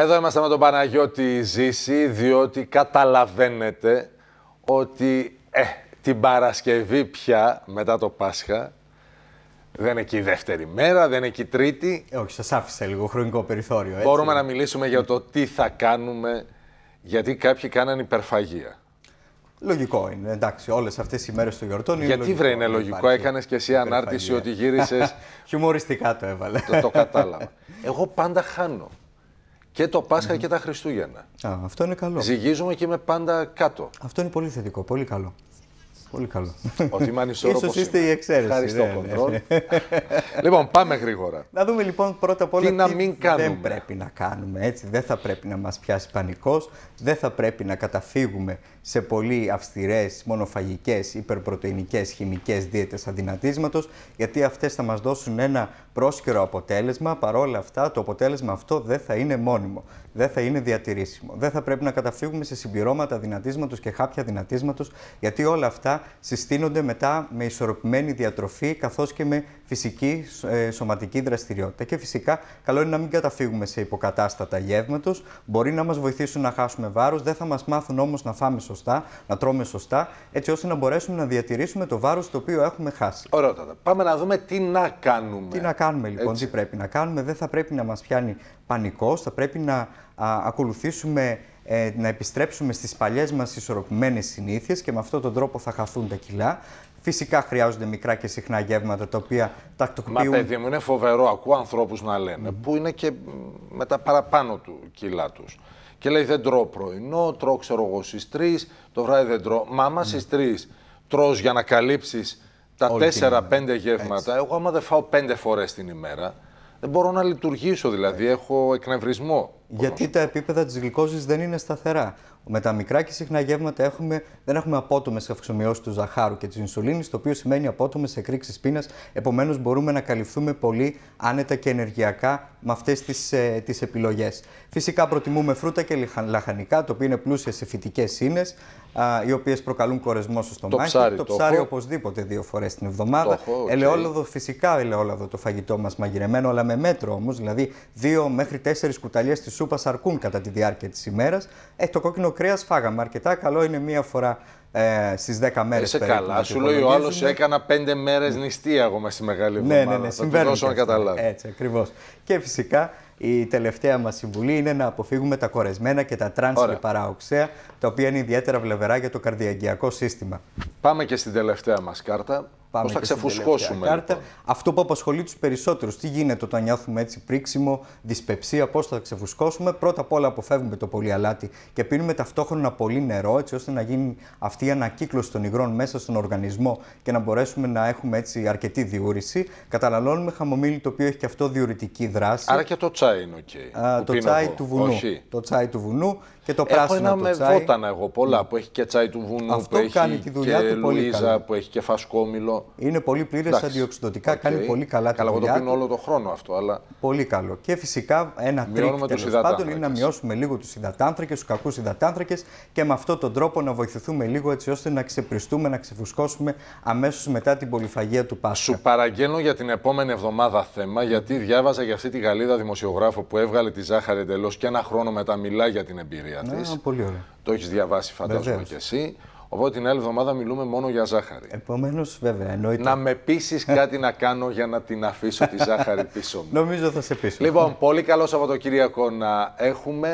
Εδώ είμαστε με τον Παναγιώτη Ζήση, διότι καταλαβαίνετε ότι ε, την Παρασκευή πια, μετά το Πάσχα, δεν είναι και η δεύτερη μέρα, δεν είναι και η τρίτη. Ε, όχι, σας άφησα λίγο χρονικό περιθώριο. Έτσι. Μπορούμε να μιλήσουμε για το τι θα κάνουμε, γιατί κάποιοι κάνανε υπερφαγία. Λογικό είναι, εντάξει, όλες αυτές οι μέρες του γιορτών Γιατί βρε είναι λογικό, έκανες και εσύ ανάρτηση ότι γύρισες. Χιουμοριστικά το έβαλε. Το, το κατάλαβα. Εγώ πάντα χάνω και το Πάσχα και τα Χριστούγεννα. Α, αυτό είναι καλό. Ζυγίζουμε και είμαι πάντα κάτω. Αυτό είναι πολύ θετικό, πολύ καλό. Πολύ καλό. Ότι είμαι ανισόρροπος. σω είστε η εξαίρεση. Ευχαριστώ, ναι, ναι. κοντρόλ. λοιπόν, πάμε γρήγορα. Να δούμε λοιπόν πρώτα απ' όλα τι, δεν πρέπει να κάνουμε. Έτσι. Δεν θα πρέπει να μας πιάσει πανικός. Δεν θα πρέπει να καταφύγουμε σε πολύ αυστηρές, μονοφαγικές, υπερπρωτεϊνικές, χημικές δίαιτες αδυνατίσματος. γιατί αυτές θα μας δώσουν ένα πρόσκαιρο αποτέλεσμα. Παρόλα αυτά, το αποτέλεσμα αυτό δεν θα είναι μόνιμο. Δεν θα είναι διατηρήσιμο. Δεν θα πρέπει να καταφύγουμε σε συμπληρώματα δυνατίσματο και χάπια δυνατίσματο. γιατί όλα αυτά συστήνονται μετά με ισορροπημένη διατροφή καθώς και με φυσική ε, σωματική δραστηριότητα. Και φυσικά καλό είναι να μην καταφύγουμε σε υποκατάστατα γεύματος, μπορεί να μας βοηθήσουν να χάσουμε βάρος, δεν θα μας μάθουν όμως να φάμε σωστά, να τρώμε σωστά, έτσι ώστε να μπορέσουμε να διατηρήσουμε το βάρος το οποίο έχουμε χάσει. Ωραία. Πάμε να δούμε τι να κάνουμε. Τι να κάνουμε λοιπόν, τι πρέπει να κάνουμε, δεν θα πρέπει να μας πιάνει πανικός. θα πρέπει να α, ακολουθήσουμε ε, να επιστρέψουμε στις παλιές μας ισορροπημένες συνήθειες και με αυτόν τον τρόπο θα χαθούν τα κιλά. Φυσικά χρειάζονται μικρά και συχνά γεύματα τα οποία τακτοποιούν. Μα παιδί μου είναι φοβερό, ακούω ανθρώπους να λένε, mm. που είναι και με τα παραπάνω του κιλά τους. Και λέει δεν τρώω πρωινό, τρώω ξέρω εγώ στις τρεις, το βράδυ δεν τρώω. Μα άμα mm. στις τρεις τρως για να καλύψεις τα τέσσερα πέντε φορές την ημέρα, δεν φαω πέντε φορες την ημερα δεν μπορω να λειτουργήσω δηλαδή, έχω εκνευρισμό. Γιατί τα επίπεδα της γλυκόζης δεν είναι σταθερά. Με τα μικρά και συχνά γεύματα έχουμε, δεν έχουμε απότομες αυξομοιώσεις του ζαχάρου και της ινσουλίνης, το οποίο σημαίνει απότομες εκρήξεις πείνας. Επομένως, μπορούμε να καλυφθούμε πολύ άνετα και ενεργειακά με αυτές τις τις ε, επιλογές. Φυσικά, προτιμούμε φρούτα και λαχανικά, το οποίο είναι πλούσια σε φυτικές ίνε, οι οποίες προκαλούν κορεσμό στο στομάχι. Το ψάρι, το ψάρι οπωσδήποτε δύο φορές την εβδομάδα. Έχω, Ελαιόλαδο, φυσικά ελαιόλαδο το φαγητό μας μαγειρεμένο, αλλά με μέτρο όμως, δηλαδή δύο μέχρι τέσσερις κουταλιές της σούπα αρκούν κατά τη διάρκεια της ημέρας. Ε, το κόκκινο κρέας φάγαμε αρκετά. Καλό είναι μία φορά ε, στις 10 μέρες. Είσαι καλά. καλά. Σου λέει ο άλλος, έκανα πέντε μέρες νηστεία εγώ στη μεγάλη εβδομάδα. Ναι, ναι, ναι, ναι. Συμβαίνει. να καταλάβει. Έτσι, ακριβώς. Και φυσικά η τελευταία μας συμβουλή είναι να αποφύγουμε τα κορεσμένα και τα τρανς λιπαρά οξέα, τα οποία είναι ιδιαίτερα βλεβερά για το καρδιαγκιακό σύστημα. Πάμε και στην τελευταία μας κάρτα. Πώς θα ξεφουσκώσουμε. Λοιπόν. Αυτό που απασχολεί τους περισσότερους. Τι γίνεται όταν νιώθουμε έτσι πρίξιμο, δυσπεψία, πώς θα ξεφουσκώσουμε. Πρώτα απ' όλα αποφεύγουμε το πολύ αλάτι και πίνουμε ταυτόχρονα πολύ νερό, έτσι ώστε να γίνει αυτή η ανακύκλωση των υγρών μέσα στον οργανισμό και να μπορέσουμε να έχουμε έτσι αρκετή διούρηση. Καταναλώνουμε χαμομήλι το οποίο έχει και αυτό διουρητική δράση. Άρα και το τσάι είναι okay. το, τσάι του βουνού. το τσάι του βουνού και το πράσινο. Έχω ένα με βότανα εγώ πολλά που έχει και τσάι του βουνού. Αυτό κάνει τη δουλειά και του πολύ. Λουίζα, που έχει και φασκόμηλο είναι πολύ πλήρες αντιοξυδοτικά, okay. κάνει πολύ καλά Καλά, εγώ το πίνω όλο τον χρόνο αυτό. Αλλά... Πολύ καλό. Και φυσικά ένα τρίτο τέλο πάντων είναι να μειώσουμε λίγο τους υδατάνθρακες, τους κακούς υδατάνθρακες και με αυτόν τον τρόπο να βοηθηθούμε λίγο έτσι ώστε να ξεπριστούμε, να ξεφουσκώσουμε αμέσως μετά την πολυφαγία του Πάσχα. Σου παραγγέλνω για την επόμενη εβδομάδα θέμα, γιατί διάβαζα για αυτή τη Γαλλίδα δημοσιογράφο που έβγαλε τη ζάχαρη εντελώς και ένα χρόνο μετά μιλά για την εμπειρία της. Πολύ ωραία. Το έχεις διαβάσει, φαντάζομαι κι εσύ. Οπότε την άλλη εβδομάδα μιλούμε μόνο για ζάχαρη. Επομένως, βέβαια, εννοείται. Να με πείσεις κάτι να κάνω για να την αφήσω τη ζάχαρη πίσω μου. Νομίζω θα σε πείσω. Λοιπόν, πολύ καλό Σαββατοκύριακο να έχουμε.